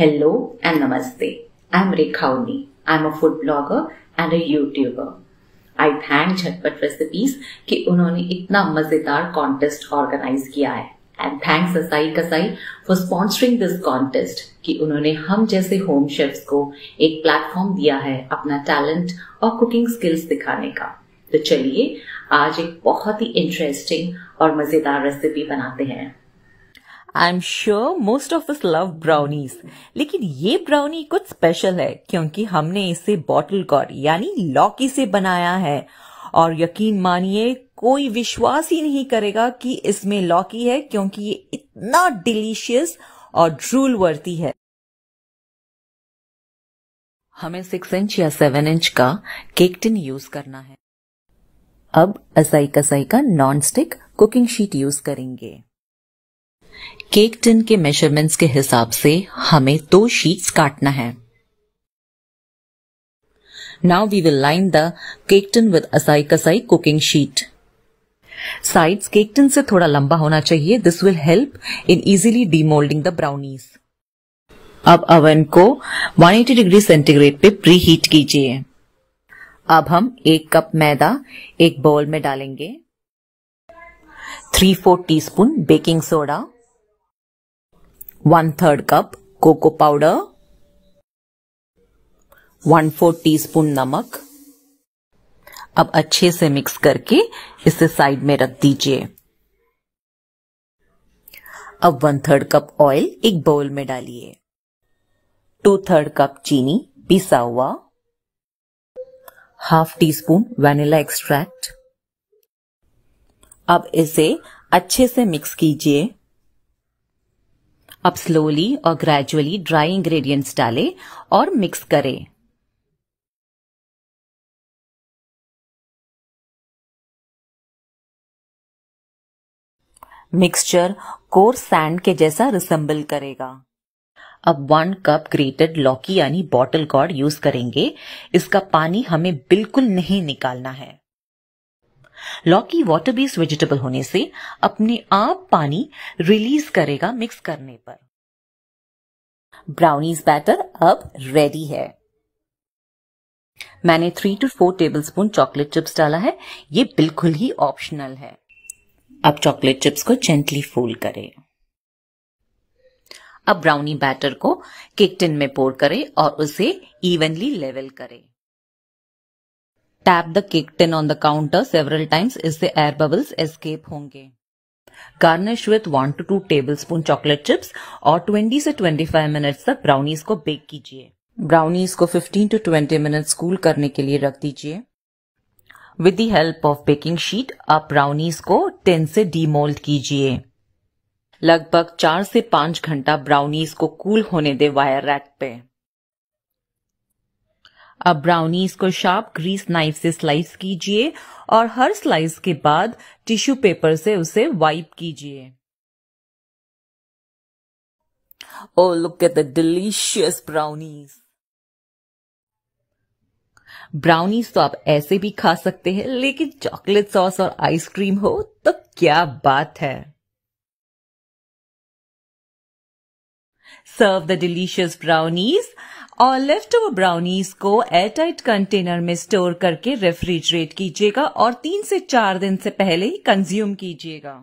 Hello and Namaste. I'm Rekhauni. I'm a food blogger and a YouTuber. I thank Jhatpat recipes कि उन्होंने इतना मजेदार contest organise किया है and thanks Asahi Kasei for sponsoring this contest कि उन्होंने हम जैसे होम शेफ्स को एक प्लेटफॉर्म दिया है अपना टैलेंट और कुकिंग स्किल्स दिखाने का तो चलिए आज एक बहुत ही इंटरेस्टिंग और मजेदार रेसिपी बनाते हैं I am sure most of this love brownies लेकिन ये ब्राउनी कुछ स्पेशल है क्योंकि हमने इसे बॉटल कॉर यानी लौकी से बनाया है और यकीन मानिए कोई विश्वास ही नहीं करेगा कि इसमें लौकी है क्योंकि ये इतना डिलीशियस और ड्रूल वर्ती है हमें सिक्स इंच या सेवन इंच का केक टिन यूज करना है अब असाई कसाई का non stick cooking sheet use करेंगे केक टिन के मेजरमेंट्स के हिसाब से हमें दो शीट्स काटना है now we will line the cake tin with Asahi Kasei cooking sheet sides cake tin से थोड़ा लंबा होना चाहिए this will help in easily demoulding the brownies अब अवन को 180 डिग्री सेंटीग्रेड पे प्री हीट कीजिए अब हम एक कप मैदा एक बाउल में डालेंगे three four teaspoon baking soda one third cup cocoa powder one four teaspoon नमक अब अच्छे से मिक्स करके इसे साइड में रख दीजिए अब वन थर्ड कप ऑयल एक बाउल में डालिए टू थर्ड कप चीनी पिसा हुआ half teaspoon vanilla extract अब इसे अच्छे से मिक्स कीजिए अब स्लोली और ग्रेजुअली ड्राई इंग्रेडिएंट्स डालें और मिक्स करें मिक्सचर कोर सैंड के जैसा रिसेंबल करेगा अब वन कप ग्रेटेड लौकी यानी बॉटल गॉड यूज करेंगे इसका पानी हमें बिल्कुल नहीं निकालना है लौकी वाटर बेस्ड वेजिटेबल होने से अपने आप पानी रिलीज करेगा मिक्स करने पर ब्राउनीज बैटर अब रेडी है मैंने three two four tablespoon chocolate chips डाला है ये बिल्कुल ही ऑप्शनल है अब चॉकलेट चिप्स को जेंटली फोल्ड करें अब ब्राउनी बैटर को केक टिन में पोर करें और उसे इवनली लेवल करें tap the cake tin on the counter several times इससे एयर बबल्स एस्केप होंगे garnish with one to two tablespoon chocolate chips और 20 से 25 मिनट्स तक ब्राउनीज को बेक कीजिए ब्राउनीज को 15 टू 20 मिनट्स कूल करने के लिए रख दीजिए with the help of baking sheet आप ब्राउनीज को टेन से डीमोल्ड कीजिए लगभग चार से पांच घंटा ब्राउनीज को कूल होने दे वायर रैक पे अब ब्राउनीज को शार्प ग्रीस नाइफ से स्लाइस कीजिए और हर स्लाइस के बाद टिश्यू पेपर से उसे वाइप कीजिए Oh, look at the delicious brownies. Brownies तो आप ऐसे भी खा सकते हैं लेकिन चॉकलेट सॉस और आइसक्रीम हो तो क्या बात है सर्व द डिलीशियस ब्राउनीज और लेफ्ट ओवर ब्राउनीज को एयरटाइट कंटेनर में स्टोर करके रेफ्रिजरेट कीजिएगा और तीन से चार दिन से पहले ही कंज्यूम कीजिएगा